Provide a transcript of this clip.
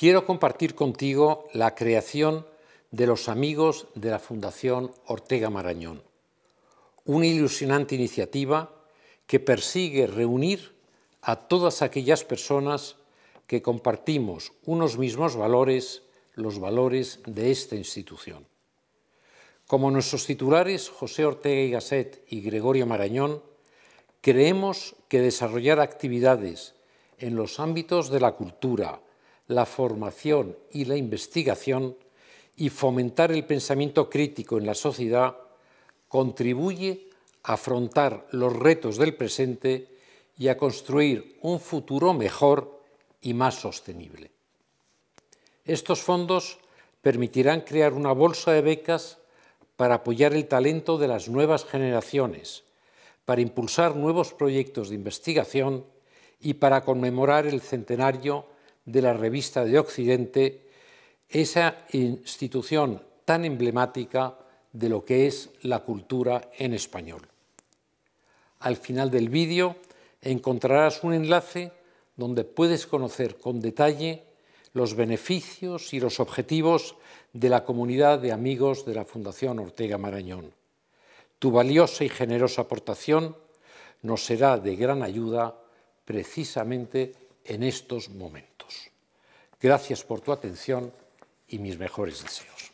quiero compartir contigo la creación de los amigos de la Fundación Ortega Marañón, una ilusionante iniciativa que persigue reunir a todas aquellas personas que compartimos unos mismos valores, los valores de esta institución. Como nuestros titulares José Ortega y Gasset y Gregorio Marañón, creemos que desarrollar actividades en los ámbitos de la cultura, la formación y la investigación y fomentar el pensamiento crítico en la sociedad contribuye a afrontar los retos del presente y a construir un futuro mejor y más sostenible. Estos fondos permitirán crear una bolsa de becas para apoyar el talento de las nuevas generaciones, para impulsar nuevos proyectos de investigación y para conmemorar el centenario de la revista de Occidente, esa institución tan emblemática de lo que es la cultura en español. Al final del vídeo encontrarás un enlace donde puedes conocer con detalle los beneficios y los objetivos de la comunidad de amigos de la Fundación Ortega Marañón. Tu valiosa y generosa aportación nos será de gran ayuda precisamente en estos momentos. Gracias por tu atención y mis mejores deseos.